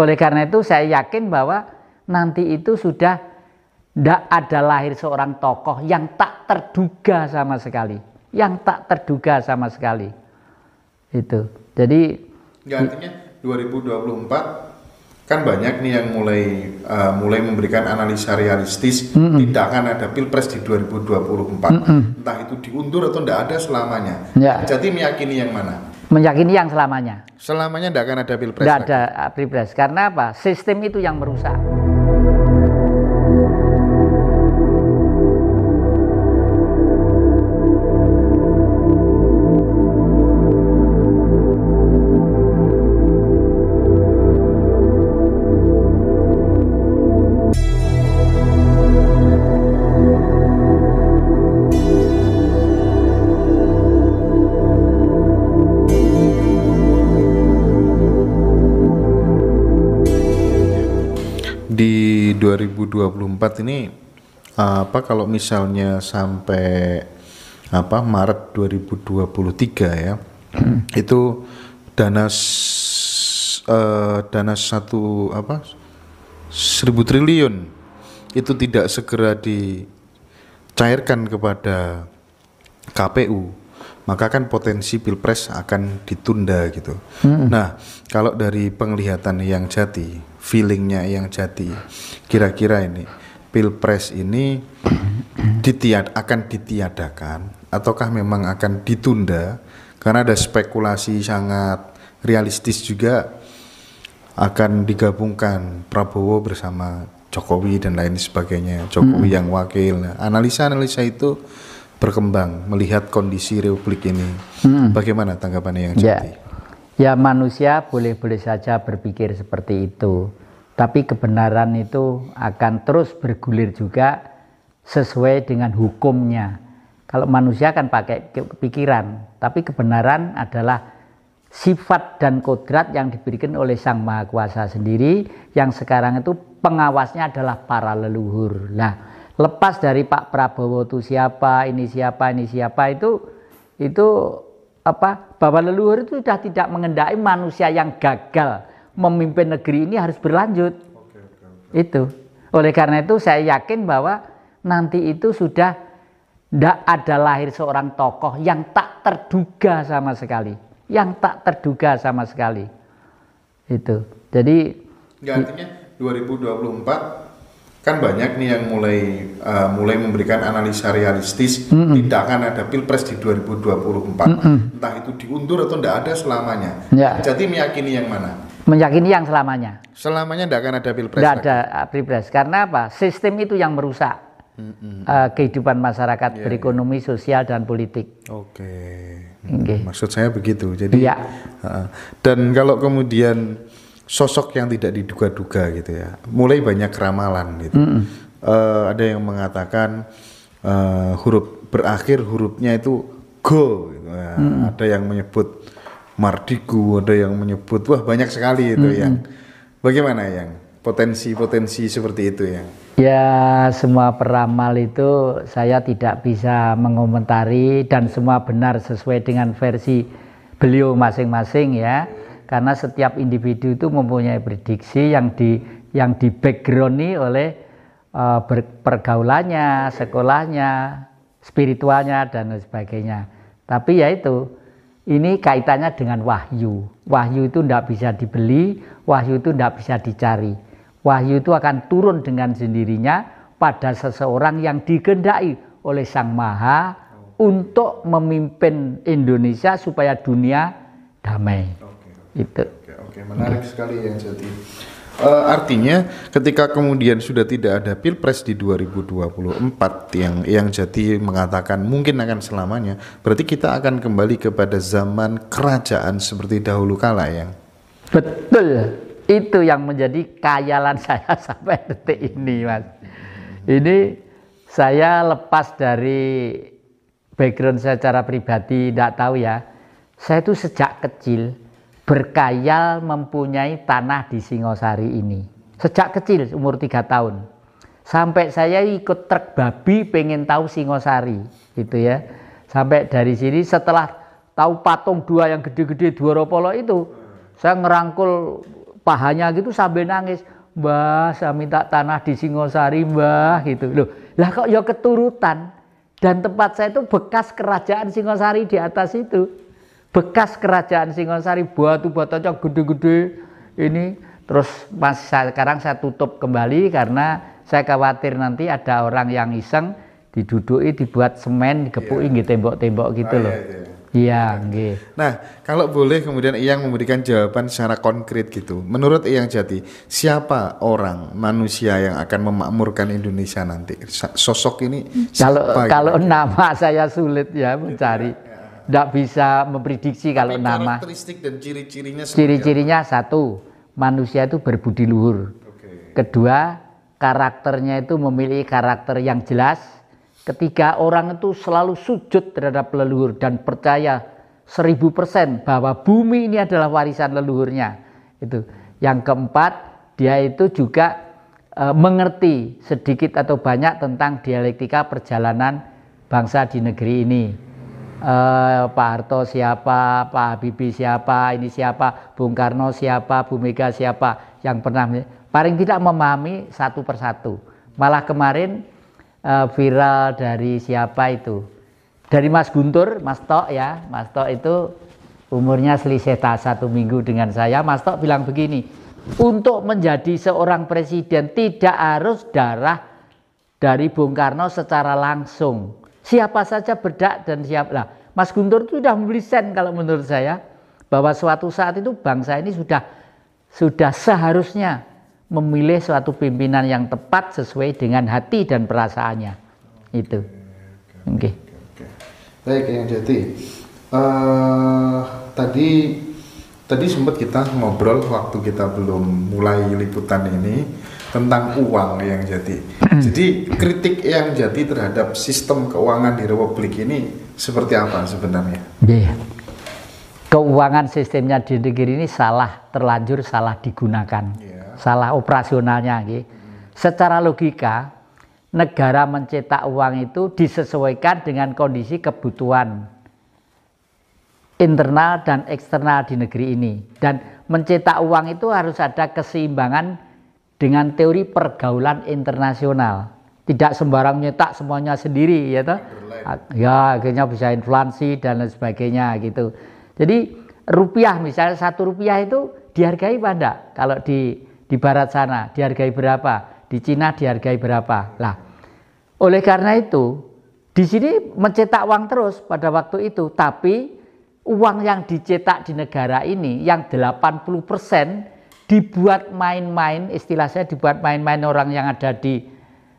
Oleh karena itu saya yakin bahwa nanti itu sudah tidak ada lahir seorang tokoh yang tak terduga sama sekali, yang tak terduga sama sekali. Itu. Jadi ya, artinya 2024 kan banyak nih yang mulai uh, mulai memberikan analisa realistis mm -mm. tidak akan ada pilpres di 2024 mm -mm. entah itu diundur atau tidak ada selamanya. Ya. Jadi meyakini yang mana? Meyakini yang selamanya. Selamanya tidak akan ada pilpres. Tidak ada ah, pilpres. Karena apa? Sistem itu yang merusak. di 2024 ini apa kalau misalnya sampai apa Maret 2023 ya hmm. itu dana uh, dana satu apa seribu triliun itu tidak segera dicairkan kepada KPU maka kan potensi pilpres akan ditunda gitu. -hmm. Nah kalau dari penglihatan yang jati feelingnya yang jadi, kira-kira ini pilpres ini ditiad akan ditiadakan ataukah memang akan ditunda karena ada spekulasi sangat realistis juga akan digabungkan Prabowo bersama Jokowi dan lain sebagainya Jokowi hmm. yang wakil nah, analisa-analisa itu berkembang melihat kondisi Republik ini hmm. bagaimana tanggapannya yang jadi? Yeah. Ya manusia boleh-boleh saja berpikir seperti itu. Tapi kebenaran itu akan terus bergulir juga sesuai dengan hukumnya. Kalau manusia kan pakai pikiran, tapi kebenaran adalah sifat dan kodrat yang diberikan oleh Sang Maha Kuasa sendiri yang sekarang itu pengawasnya adalah para leluhur. Nah, lepas dari Pak Prabowo itu siapa, ini siapa, ini siapa itu itu apa bahwa leluhur itu sudah tidak mengendai manusia yang gagal memimpin negeri ini harus berlanjut. Oke, oke, oke. Itu. Oleh karena itu saya yakin bahwa nanti itu sudah tidak ada lahir seorang tokoh yang tak terduga sama sekali, yang tak terduga sama sekali. Itu. Jadi. Ya, artinya 2024 kan banyak nih yang mulai uh, mulai memberikan analisa realistis mm -mm. tidak akan ada pilpres di 2024 mm -mm. entah itu diundur atau tidak ada selamanya ya. jadi meyakini yang mana meyakini yang selamanya selamanya tidak akan ada pilpres tidak ada eh, pilpres karena apa sistem itu yang merusak mm -mm. Uh, kehidupan masyarakat yeah, ya. berekonomi sosial dan politik oke okay. okay. Mm, maksud saya begitu jadi ya. uh, dan kalau kemudian sosok yang tidak diduga-duga gitu ya. Mulai banyak ramalan gitu. Mm -hmm. uh, ada yang mengatakan uh, huruf berakhir hurufnya itu go. Gitu. Nah, mm Ada yang menyebut mardigu, ada yang menyebut wah banyak sekali itu mm -hmm. yang. Bagaimana yang potensi-potensi seperti itu ya? Ya semua peramal itu saya tidak bisa mengomentari dan semua benar sesuai dengan versi beliau masing-masing ya karena setiap individu itu mempunyai prediksi yang di yang di backgroundi oleh uh, pergaulannya, sekolahnya, spiritualnya dan sebagainya. Tapi ya itu ini kaitannya dengan wahyu. Wahyu itu tidak bisa dibeli, wahyu itu tidak bisa dicari. Wahyu itu akan turun dengan sendirinya pada seseorang yang digendai oleh Sang Maha untuk memimpin Indonesia supaya dunia damai itu oke, oke. menarik hmm. sekali yang jadi uh, eh, artinya ketika kemudian sudah tidak ada pilpres di 2024 yang yang jadi mengatakan mungkin akan selamanya berarti kita akan kembali kepada zaman kerajaan seperti dahulu kala yang betul itu yang menjadi kayalan saya sampai detik ini mas ini saya lepas dari background saya secara pribadi tidak tahu ya saya itu sejak kecil berkayal mempunyai tanah di Singosari ini. Sejak kecil umur tiga tahun. Sampai saya ikut truk babi pengen tahu Singosari gitu ya. Sampai dari sini setelah tahu patung dua yang gede-gede dua ropolo itu saya ngerangkul pahanya gitu sambil nangis mbah saya minta tanah di Singosari mbah gitu loh lah kok ya keturutan dan tempat saya itu bekas kerajaan Singosari di atas itu bekas kerajaan Singosari batu buat cocok gede-gede ini terus mas sekarang saya tutup kembali karena saya khawatir nanti ada orang yang iseng diduduki dibuat semen dikepuki yeah. tembok-tembok gitu oh, loh. Iya, yeah. yeah, nggih. Nah, kalau boleh kemudian Iyang memberikan jawaban secara konkret gitu. Menurut Iyang Jati, siapa orang manusia yang akan memakmurkan Indonesia nanti? Sosok ini Kalau Kalau gitu? kalau nama saya sulit ya mencari. Iya tidak bisa memprediksi kalau nama. Karakteristik dan ciri-cirinya. Ciri-cirinya satu, manusia itu berbudi luhur. Okay. Kedua, karakternya itu memiliki karakter yang jelas. Ketiga, orang itu selalu sujud terhadap leluhur dan percaya seribu persen bahwa bumi ini adalah warisan leluhurnya. Itu. Yang keempat, dia itu juga e, mengerti sedikit atau banyak tentang dialektika perjalanan bangsa di negeri ini eh, Pak Harto siapa, Pak Habibie siapa, ini siapa, Bung Karno siapa, Bu Mega siapa yang pernah paling tidak memahami satu persatu. Malah kemarin eh, viral dari siapa itu? Dari Mas Guntur, Mas Tok ya, Mas Tok itu umurnya selisih tak satu minggu dengan saya. Mas Tok bilang begini, untuk menjadi seorang presiden tidak harus darah dari Bung Karno secara langsung Siapa saja berdak dan siaplah. lah. Mas Guntur itu sudah membeli sen kalau menurut saya bahwa suatu saat itu bangsa ini sudah sudah seharusnya memilih suatu pimpinan yang tepat sesuai dengan hati dan perasaannya. Itu. Oke. Okay. Baik, yang jadi uh, eh, tadi tadi sempat kita ngobrol waktu kita belum mulai liputan ini tentang uang yang jadi. Hmm. Jadi kritik yang jadi terhadap sistem keuangan di Republik ini seperti apa sebenarnya? Yeah. Keuangan sistemnya di negeri ini salah terlanjur salah digunakan, yeah. salah operasionalnya. Gitu. Hmm. Secara logika negara mencetak uang itu disesuaikan dengan kondisi kebutuhan internal dan eksternal di negeri ini dan mencetak uang itu harus ada keseimbangan dengan teori pergaulan internasional. Tidak sembarang nyetak semuanya sendiri ya toh. Ya akhirnya bisa inflasi dan lain sebagainya gitu. Jadi rupiah misalnya satu rupiah itu dihargai pada Kalau di di barat sana dihargai berapa? Di Cina dihargai berapa? Lah, oleh karena itu di sini mencetak uang terus pada waktu itu, tapi uang yang dicetak di negara ini yang 80 persen dibuat main-main, istilah saya dibuat main-main orang yang ada di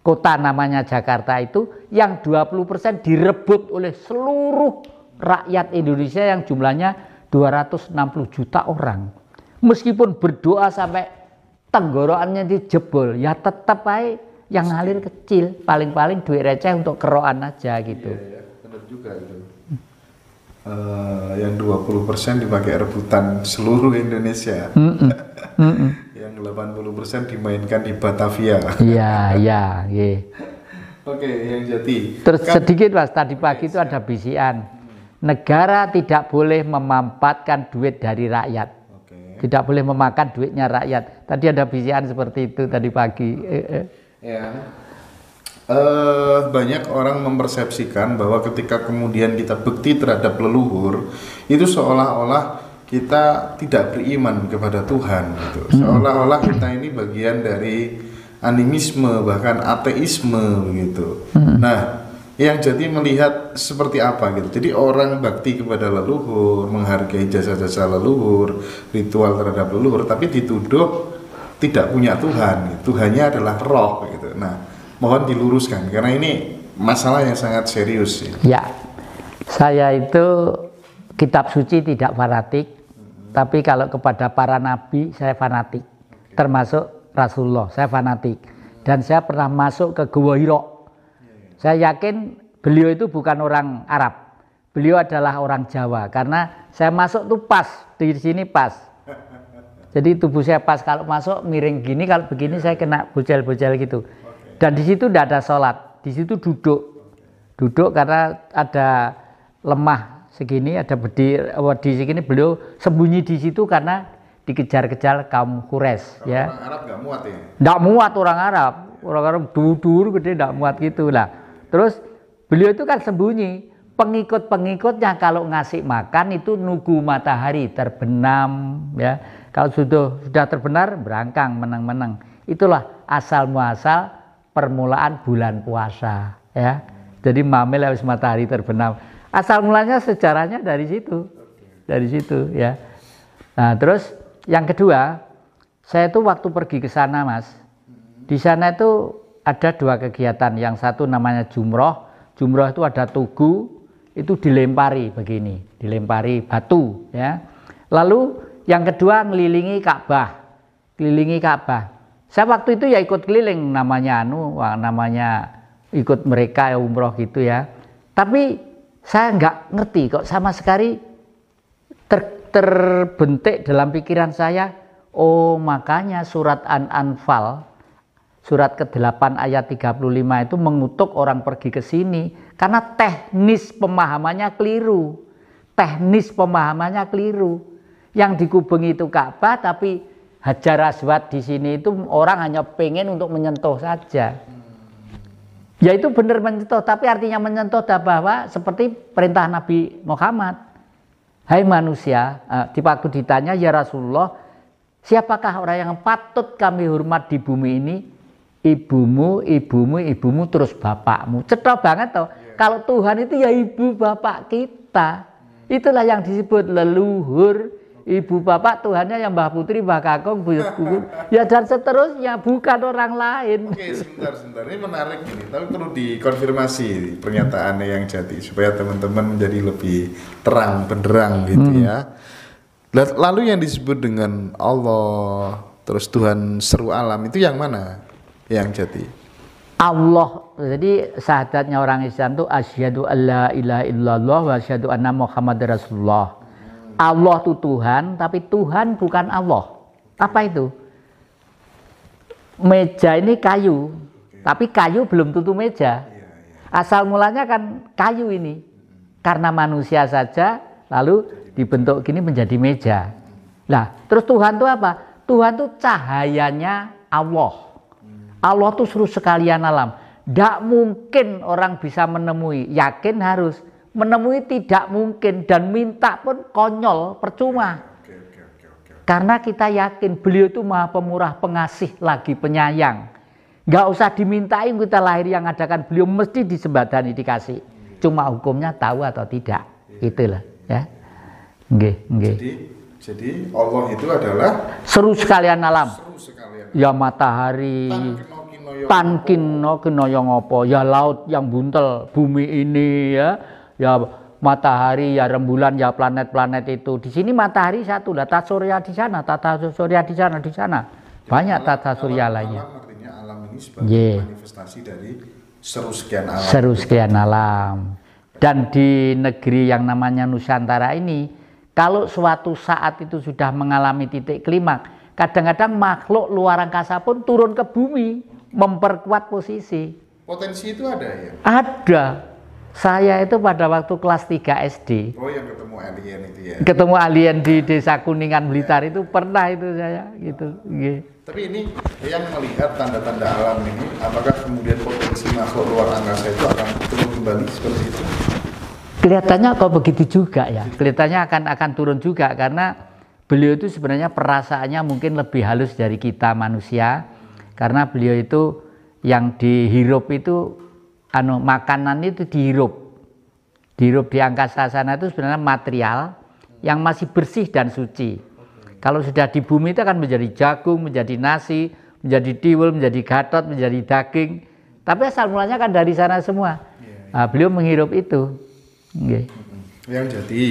kota namanya Jakarta itu yang 20% direbut oleh seluruh rakyat Indonesia yang jumlahnya 260 juta orang. Meskipun berdoa sampai tenggorokannya dijebol, ya tetap baik yang ngalir kecil, paling-paling duit receh untuk keroan aja gitu. Iya, ya, benar juga itu. Eh, dua yang 20% dipakai rebutan seluruh Indonesia. Mm -mm. Mm -mm. yang 80% dimainkan di Batavia. Iya, iya, Oke, iya. Oke, yang jadi. Terus kan, sedikit Mas, tadi pagi itu ada bisian. Hmm. Negara tidak boleh memampatkan duit dari rakyat. Tidak boleh memakan duitnya rakyat. Tadi ada bisian seperti itu tadi pagi. Eh, eh. Ya uh, banyak orang mempersepsikan bahwa ketika kemudian kita bekti terhadap leluhur itu seolah-olah kita tidak beriman kepada Tuhan gitu. Hmm. Seolah-olah kita ini bagian dari animisme bahkan ateisme gitu. Hmm. Nah, yang jadi melihat seperti apa gitu. Jadi orang bakti kepada leluhur, menghargai jasa-jasa leluhur, ritual terhadap leluhur, tapi dituduh tidak punya Tuhan. Gitu. Tuhannya adalah roh gitu. Nah, mohon diluruskan karena ini masalah yang sangat serius ya. ya. Saya itu kitab suci tidak fanatik, hmm. tapi kalau kepada para nabi saya fanatik, okay. termasuk Rasulullah saya fanatik. Dan saya pernah masuk ke gua Hiro. hmm. Saya yakin beliau itu bukan orang Arab, beliau adalah orang Jawa karena saya masuk tuh pas di sini pas. Jadi tubuh saya pas kalau masuk miring gini, kalau begini iya. saya kena bocel-bocel gitu. Oh, dan di situ tidak ada sholat, di situ duduk, duduk karena ada lemah segini, ada bedi, di segini beliau sembunyi di situ karena dikejar-kejar kaum kures. ya. Orang Arab nggak muat ya? Nggak muat orang Arab, orang Arab dudur gede nggak muat gitu lah. Terus beliau itu kan sembunyi, pengikut-pengikutnya kalau ngasih makan itu nunggu matahari terbenam ya. Kalau sudah sudah terbenar berangkang menang-menang. Itulah asal muasal permulaan bulan puasa ya. Jadi mamil habis matahari terbenam. Asal mulanya sejarahnya dari situ. Dari situ ya. Nah, terus yang kedua, saya itu waktu pergi ke sana, Mas. Di sana itu ada dua kegiatan. Yang satu namanya jumroh. Jumroh itu ada tugu, itu dilempari begini, dilempari batu ya. Lalu yang kedua ngelilingi Ka'bah. Kelilingi Ka'bah. Saya waktu itu ya ikut keliling namanya anu, namanya ikut mereka ya umroh gitu ya. Tapi saya nggak ngerti kok sama sekali ter, terbentik dalam pikiran saya, oh makanya surat An-Anfal surat ke-8 ayat 35 itu mengutuk orang pergi ke sini karena teknis pemahamannya keliru. Teknis pemahamannya keliru. Yang dikubengi itu Ka'bah tapi Hajar Aswad di sini itu orang hanya pengen untuk menyentuh saja. Ya itu benar menyentuh, tapi artinya menyentuh bahwa seperti perintah Nabi Muhammad. Hai manusia, eh, waktu ditanya ya Rasulullah, siapakah orang yang patut kami hormat di bumi ini? Ibumu, ibumu, ibumu, terus bapakmu. Cetok banget toh. Iya. Kalau Tuhan itu ya ibu bapak kita. Itulah yang disebut leluhur ibu bapak Tuhannya yang Mbah Putri, Mbah Kakung, Bu Gugur, ya dan seterusnya bukan orang lain. Oke, sebentar, sebentar. Ini menarik ini, tapi perlu dikonfirmasi pernyataannya yang jadi supaya teman-teman menjadi lebih terang benderang gitu hmm. ya. Lalu yang disebut dengan Allah, terus Tuhan seru alam itu yang mana yang jadi? Allah. Jadi syahadatnya orang Islam itu asyhadu alla ilaha illallah wa asyhadu anna Muhammad rasulullah. Allah itu Tuhan, tapi Tuhan bukan Allah. Apa itu? Meja ini kayu, tapi kayu belum tentu meja. Iya, iya. Asal mulanya kan kayu ini. Karena manusia saja lalu dibentuk gini menjadi meja. Nah, terus Tuhan itu apa? Tuhan itu cahayanya Allah. Hmm. Allah itu seluruh sekalian alam. Tidak mungkin orang bisa menemui, yakin harus menemui tidak mungkin dan minta pun konyol percuma karena kita yakin beliau itu maha pemurah pengasih lagi penyayang nggak usah dimintain kita lahir yang adakan beliau mesti disembadani dikasih cuma hukumnya tahu atau tidak iya. itulah ya nggih nggih jadi jadi Allah itu adalah seru sekalian alam seru sekalian ya matahari tan kino kino yang ya laut yang buntel bumi ini ya ya matahari, ya rembulan, ya planet-planet itu. Di sini matahari satu, lah tata surya di sana, tata surya di sana, di sana. Ya, Banyak alam, tata surya alam, lainnya. Alam artinya alam ini sebagai yeah. manifestasi dari seru sekian alam. Seru gitu. sekian alam. Dan di negeri yang namanya Nusantara ini, kalau suatu saat itu sudah mengalami titik klimak, kadang-kadang makhluk luar angkasa pun turun ke bumi memperkuat posisi. Potensi itu ada ya? Ada saya itu pada waktu kelas 3 SD. Oh, yang ketemu alien itu ya. Ketemu alien di Desa Kuningan Blitar ya. itu pernah itu saya gitu. Nggih. Tapi ini yang melihat tanda-tanda alam ini, apakah kemudian potensi makhluk luar angkasa itu akan turun kembali seperti itu? Kelihatannya kok begitu juga ya. Kelihatannya akan akan turun juga karena beliau itu sebenarnya perasaannya mungkin lebih halus dari kita manusia karena beliau itu yang dihirup itu anu makanan itu dihirup. Dihirup di angkasa sana itu sebenarnya material yang masih bersih dan suci. Kalau sudah di bumi itu akan menjadi jagung, menjadi nasi, menjadi tiwul, menjadi gatot, menjadi daging. Tapi asal mulanya kan dari sana semua. Iya, iya. Nah, beliau menghirup itu. Okay. Yang jadi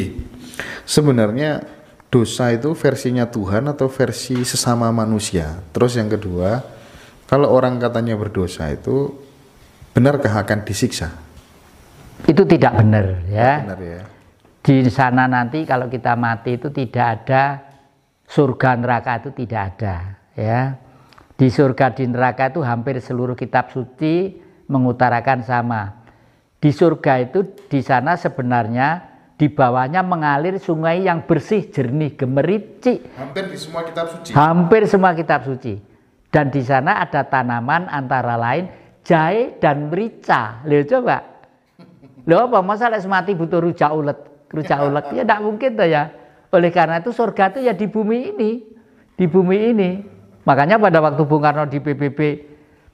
sebenarnya dosa itu versinya Tuhan atau versi sesama manusia. Terus yang kedua, kalau orang katanya berdosa itu benarkah akan disiksa? Itu tidak benar ya. Benar ya. Di sana nanti kalau kita mati itu tidak ada surga neraka itu tidak ada ya. Di surga di neraka itu hampir seluruh kitab suci mengutarakan sama. Di surga itu di sana sebenarnya di bawahnya mengalir sungai yang bersih, jernih, gemericik. Hampir di semua kitab suci. Hampir semua kitab suci. Dan di sana ada tanaman antara lain jahe dan merica. Lihat coba. Lo apa masa lek mati butuh rujak ulet? Rujak ulet ya tidak mungkin tuh ya. Oleh karena itu surga itu ya di bumi ini. Di bumi ini. Makanya pada waktu Bung Karno di PBB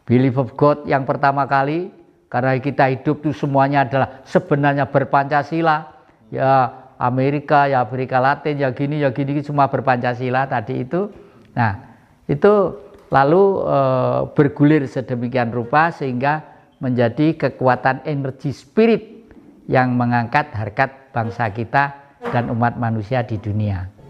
Believe of God yang pertama kali karena kita hidup itu semuanya adalah sebenarnya berpancasila. Ya Amerika, ya Afrika Latin, ya gini, ya gini, semua berpancasila tadi itu. Nah, itu lalu e, bergulir sedemikian rupa sehingga menjadi kekuatan energi spirit yang mengangkat harkat bangsa kita dan umat manusia di dunia.